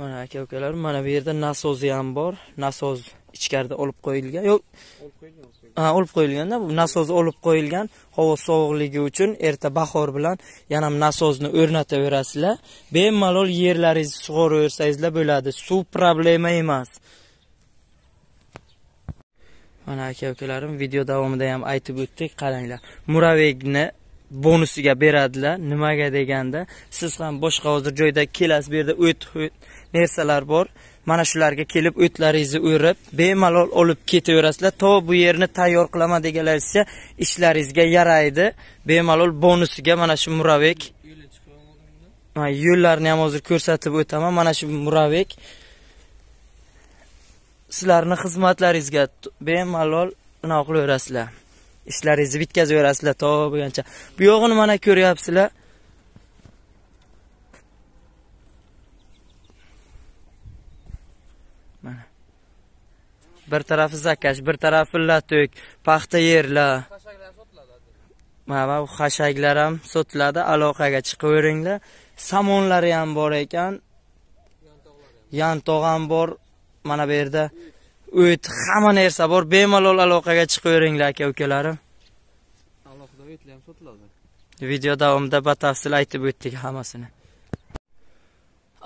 mana aka ukalarim mana bu yerda nasozi ham bor nasoz ichkarida olib qo'yilgan yo'q ha olib qo'yilganda bu nasoz olib qo'yilgan havo sovuqligi uchun erta bahor bilan yana nasozni o'rnataverasizlar bemalol yerlaringizni sug'oraversangizlar bo'ladi suv problema emas mana aka ukalarim video davomida ham aytib o'tdik qaranglar muravegni bonusiga beradilar nimaga deganda siz ham boshqa hozir joyda kelasiz bu yerda o't narsalar bor mana shularga kelib o'tlaringizni o'rib bemalol olib ketaverasizlar to bu yerni tayyor qilaman deganlaringizcha ishlaringizga yaraydi bemalol bonusiga mana shu muravek yo'llarni ham hozir ko'rsatib o'taman mana shu muravek sizlarni xizmatlaringizga bemalol anaqa qilaverasizlar ishlaringizni bitkazaverasizlar to bo'lgancha bu yog'ini mana ko'ryapsizlar mana bir tarafi zakash bir tarafi latuk paxta yerlar mana bu xashaklar ham sotiladi aloqaga chiqaveringlar samonlari ham bor ekan yantog' ham bor mana bu yerda o't hamma narsa bor bemalol aloqaga chiqaveringlar aka ukalarim alohida o'tlar ham sotiladi video davomida batafsil aytib o'tdik hammasini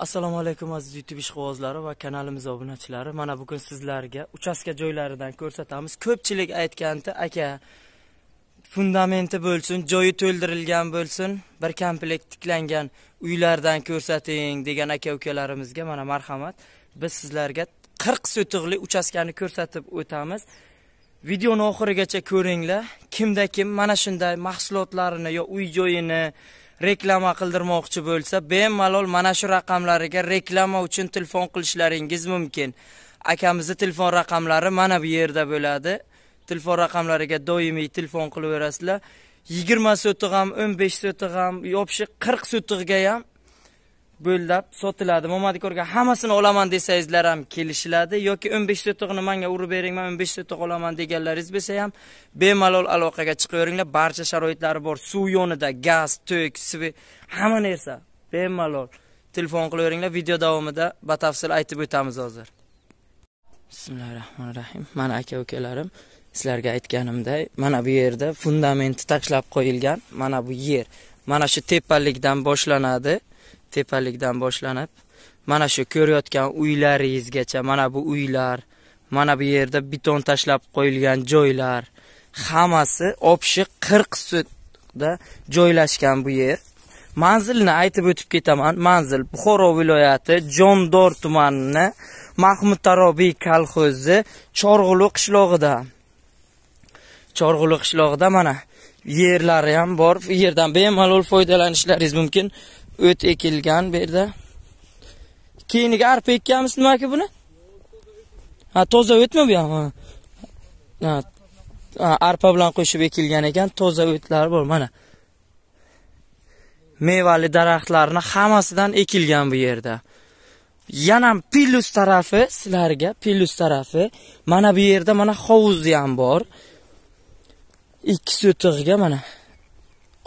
assalomu alaykum aziz youtube ishqibozlari va kanalimiz obunachilari mana bugun sizlarga uchastka joylaridan ko'rsatamiz ko'pchilik aytgandi aka fundamenti bo'lsin joyi to'ldirilgan bo'lsin bir komplekt tiklangan uylardan ko'rsating degan aka ukalarimizga mana marhamat biz sizlarga qirq sotixli uchastkani ko'rsatib o'tamiz videoni oxirigacha ko'ringlar kimda kim mana shunday mahsulotlarini yo uy joyini reklama qildirmoqchi bo'lsa bemalol mana shu raqamlariga reklama uchun telefon qilishlaringiz mumkin akamizni telefon raqamlari mana bu yerda bo'ladi telefon raqamlariga doimiy telefon qilaverasizlar yigirma sotig' ham o'n besh sotig' ham yopishiq qirq sotig'iga ham bo'ldab sotiladi momadikorga hammasini olaman desangizlar ham kelishiladi yoki o'n besh sotig'ini manga urib bering man o'n besh sotig' olaman deganlaringiz bo'lsa ham bemalol aloqaga chiqaveringlar barcha sharoitlari bor suv yonida gaz tok svet hamma narsa bemalol telefon qilaveringlar video davomida batafsil aytib o'tamiz hozir bismillahi rohmanir rohim mana aka ukalarim sizlarga aytganimday mana bu yerda fundamenti tashlab qo'yilgan mana bu yer mana shu tepalikdan boshlanadi tepalikdan boshlanib mana shu ko'rayotgan uylaringizgacha mana bu uylar mana bu yerda beton tashlab qo'yilgan joylar hammasi obshiq qirq sutda joylashgan bu yer manzilni aytib o'tib ketaman manzil buxoro viloyati jondor tumanini mahmud tarobiy kolxozi chorg'uli qishlog'ida chorg'uli qishlog'ida mana yerlari ham bor yerdan bemalol foydalanishlaringiz mumkin o't ekilgan bu yerda keyiniga arpa ekkanmiz nima aka buni ha toza o'tmi bu ham ha arpa bilan qo'shib ekilgan ekan toza o'tlar bor mana mevali daraxtlarni hammasidan ekilgan bu yerda yana pilus tarafi sizlarga pilus tarafi mana bu yerda mana hovuzi ham bor ikki sutig'iga mana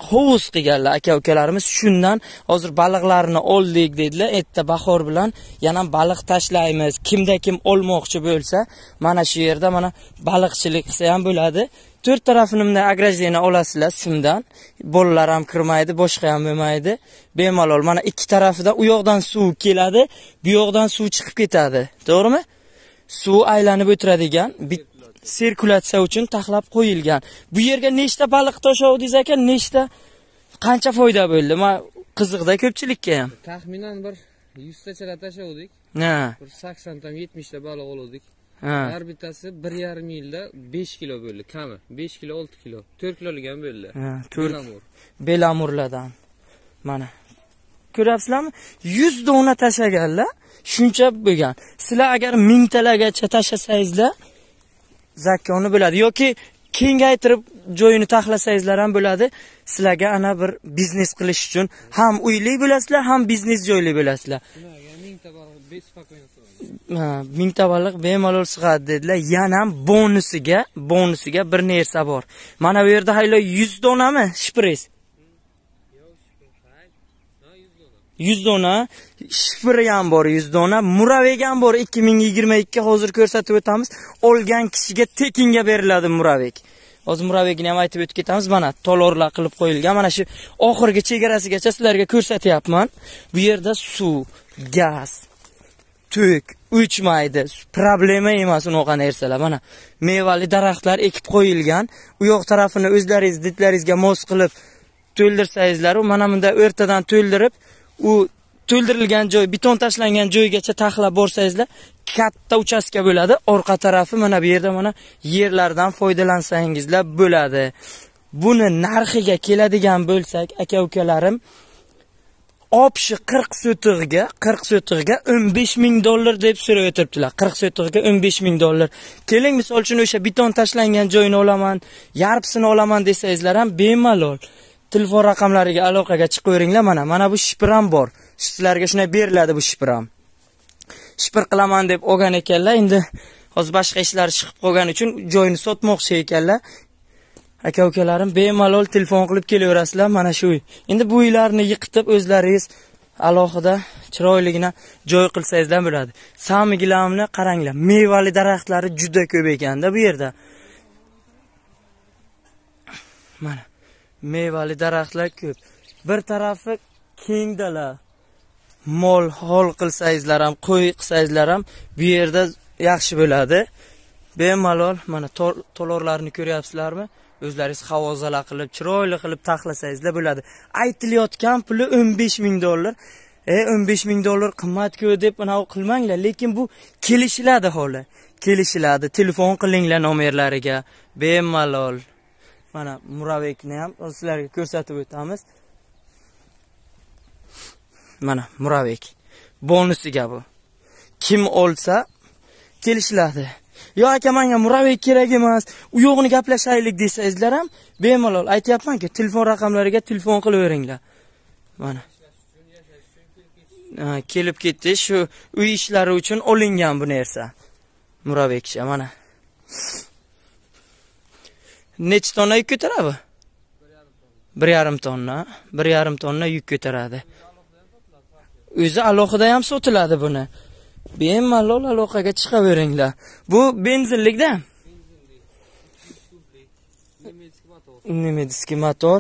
hovuz qilganlar aka ukalarimiz shundan hozir baliqlarni oldik dedilar erta bahor bilan yana baliq tashlaymiz kimda kim olmoqchi bo'lsa mana shu yerda mana baliqchilik qilsa ham bo'ladi to'rt tarafini bunday ограждение olasizlar simdan bolalar ham kirmaydi boshqa ham bo'lmaydi bemalol mana ikki tarafidan u yoqdan suv keladi bu yoqdan suv chiqib ketadi to'g'rimi suv aylanib o'tiradigan sirkulyatsiya uchun taxlab qo'yilgan bu yerga nechta baliq tashladingiz aka nechta qancha foyda bo'ldi man qiziqda ko'pchilikka ham taxminan bir yuztachalab tashovdik. ha bir 70 yetmishta baliq oluvdik har bittasi bir yarim yilda besh kilo bo'ldi kami besh kilo olti kilo to'rt kilolik ham bo'ldi to'rt belamurlardan mana ko'ryapsizlarmi yuz dona tashlaganlar shuncha bo'lgan sizlar agar talagacha tashlasangizlar zakkoni bo'ladi yoki kengaytirib joyini taxlasangizlar ham bo'ladi sizlarga ana bir biznes qilish uchun ham uyli bo'lasizlar ham biznes joyli bo'lasizlar mingta baliq bemalol sig'adi dedilar yana bonusiga bonusiga bir narsa bor mana bu yerda haylo yuz donami shprits 100 dona shifri ham bor 100 dona muravegi ham bor 2022 hozir ko'rsatib o'tamiz olgan kishiga tekinga beriladi muravek hozir muravegini ham aytib o'tib ketamiz mana tolorlar qilib qo'yilgan mana shu oxirgi chegarasigacha sizlarga ko'rsatyapman bu yerda suv gaz tuk uchmaydi. problema emas unaqa narsalar mana mevali daraxtlar ekib qo'yilgan u yoq tarafini o'zlaringiz ditlaringizga mos qilib to'ldirsangizlar, mana bunda o'rtadan to'ldirib u to'ldirilgan joy beton tashlangan joygacha taxlab borsangizlar katta uchastka bo'ladi orqa tarafi mana bu yerda mana yerlardan foydalansangizlar bo'ladi buni narxiga keladigan bo'lsak aka ukalarim obshi 40 sotig'iga 40 sotig'iga besh ming dollar deb so'rab o'tiribdilar 40 sotig'iga besh ming dollar keling misol uchun o'sha beton tashlangan joyini olaman yarpisini olaman desangizlar ham bemalol telefon raqamlariga aloqaga chiqaveringlar mana mana bu shipram bor sizlarga shunday beriladi bu shipram shpir qilaman deb olgan ekanlar endi hozir boshqa ishlari chiqib qolgani uchun joyini sotmoqchi ekanlar aka ukalarim bemalol telefon qilib kelaverasizlar mana shu uy endi bu uylarni yiqitib o'zlaringiz alohida chiroyligina joy qilsangizlar bo'ladi samigilamni qaranglar mevali daraxtlari juda ko'p ekanda bu yerda mana mevali daraxtlar ko'p bir tarafi keng dala mol hol qilsangizlar ham qo'y qilsangizlar ham bu yerda yaxshi bo'ladi bemalol mana to'lovlarni ko'ryapsizlarmi o'zlaringiz havozala qilib chiroyli qilib taxlasangizlar bo'ladi aytilayotgan puli o'n besh ming dollar e o'n besh ming dollar qimmatku deb anavi qilmanglar lekin bu kelishiladi holi kelishiladi telefon qilinglar nomerlariga bemalol mana muravekni ham sizlarga ko'rsatib o'tamiz mana muravek bonusiga bu kim olsa kelishiladi yo aka menga muravek kerak emas u yo'g'ini gaplashaylik desangizlar ham bemalol aytyapmanku telefon raqamlariga telefon qilaveringlar mana kelib ketdi shu uy ishlari uchun olingan bu narsa muravekcha mana nechta tonna yuk ko'taradi bir yarim tonna bir yarim tonna yuk ko'taradi o'zi alohida ham sotiladi buni bemalol aloqaga chiqaveringlar bu benzinlikda немецкий motor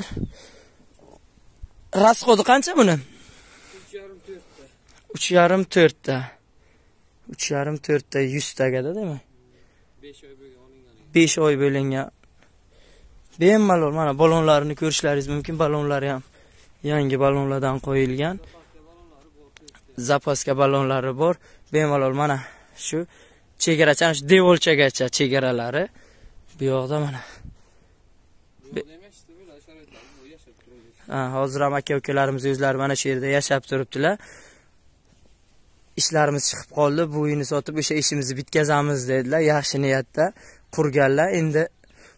расходы qancha buni uch yarim to'rtta uch yarim to'rtta yuztagada demak besh oy bo'lingan bemalol mana balonlarini ko'rishlaringiz mumkin ballonlari ham yangi ballonlardan qo'yilgan zapaska ballonlari bor bemalol mana shu chegaracha shu devolchagacha chegaralari bu yoqda mana hozir ham aka ukalarimiz o'zlari mana shu yerda yashab turibdilar ishlarimiz chiqib qoldi bu uyni sotib o'sha ishimizni bitkazamiz dedilar yaxshi niyatda qurganlar endi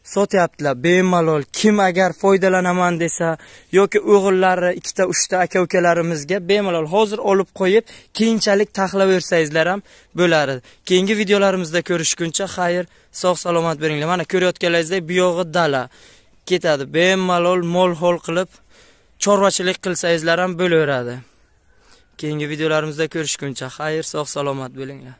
sotyaptilar bemalol kim agar foydalanaman desa yoki o'g'illari ikkita uchta aka ukalarimizga bemalol hozir olib qo'yib keyinchalik taxlaversangizlar ham edi keyingi videolarimizda ko'rishguncha xayr sog' salomat bo'linglar mana ko'rayotganlaringizdek buyog'i dala ketadi bemalol mol hol qilib chorvachilik qilsangizlar ham bo'laveradi keyingi videolarimizda ko'rishguncha xayr sog' salomat bo'linglar